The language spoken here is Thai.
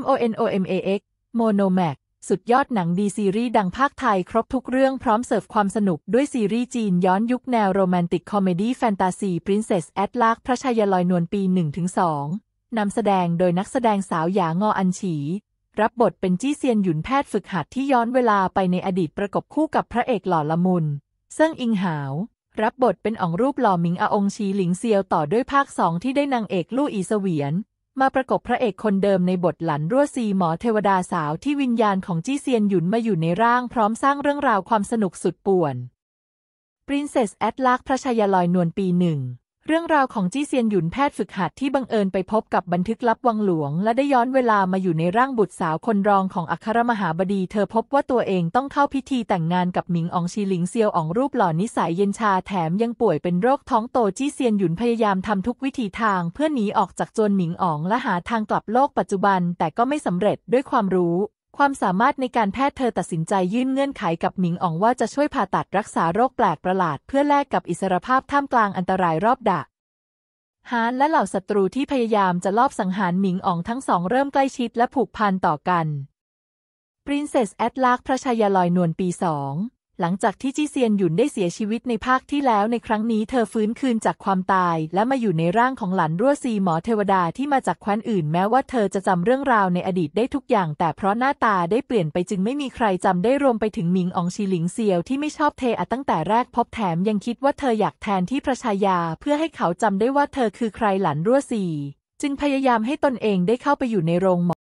MONOMAX Monomax สุดยอดหนังดีซีรีส์ดังภาคไทยครบทุกเรื่องพร้อมเสิร์ฟความสนุกด้วยซีรีส์จีนย้อนยุคแนวโรแมนติกคอมเมดี้แฟนตาซี Princess อดลักพระชายลอยนวลปี 1-2 นำแสดงโดยนักแสดงสาวหยางออันฉี รับบทเป็นจี้เซียนหยุนแพทย์ฝึกหัดที่ย้อนเวลาไปในอดีตประกบคู่กับพระเอกหล่อละมุนเซิ่งอิงหาวรับบทเป็นอองรูปหล่อหมิงอาองชีหลิงเซียวต่อด้วยภาคสองที่ได้นางเอกลู่อีเสวียนมาประกบพระเอกคนเดิมในบทหลันรั่วซีหมอเทวดาสาวที่วิญญาณของจี้เซียนหยุนมาอยู่ในร่างพร้อมสร้างเรื่องราวความสนุกสุดป่วน Princess a t l a กพระชายาลอยนวลปีหนึ่งเรื่องราวของจี้เซียนหยุนแพทย์ฝึกหัดที่บังเอิญไปพบกับบันทึกลับวังหลวงและได้ย้อนเวลามาอยู่ในร่างบุตรสาวคนรองของอัครมหาบดีเธอพบว่าตัวเองต้องเข้าพิธีแต่งงานกับหมิงอองชีหลิงเซียวอองรูปหล่อนิสัยเย็นชาแถมยังป่วยเป็นโรคท้องโตจี้เซียนหยุนพยายามทำทุกวิธีทางเพื่อหนีออกจากจวนหมิงอองและหาทางกลับโลกปัจจุบันแต่ก็ไม่สำเร็จด้วยความรู้ความสามารถในการแพทย์เธอตัดสินใจยื่นเงื่อนไขกับหมิงอ๋องว่าจะช่วยผ่าตัดรักษาโรคแปลกประหลาดเพื่อแลกกับอิสรภาพท่ามกลางอันตรายรอบดักฮานและเหล่าศัตรูที่พยายามจะลอบสังหารหมิงอ๋องทั้งสองเริ่มใกล้ชิดและผูกพันต่อกันปรินเซสแอดลากพระชายาลอยนวลปีสองหลังจากที่จี้เซียนหยุนได้เสียชีวิตในภาคที่แล้วในครั้งนี้เธอฟื้นคืนจากความตายและมาอยู่ในร่างของหลานรั่วซีหมอเทวดาที่มาจากแคว้นอื่นแม้ว่าเธอจะจำเรื่องราวในอดีตได้ทุกอย่าง แต่เพราะหน้าตาได้เปลี่ยนไปจึงไม่มีใครจำได้รวมไปถึงหมิงอองชีหลิงเซียวที่ไม่ชอบเทอตั้งแต่แรกพบแถมยังคิดว่าเธออยากแทนที่พระชายา เพื่อให้เขาจำได้ว่าเธอคือใครหลานรั่วซี จึงพยายามให้ตนเองได้เข้าไปอยู่ในโรงหมอ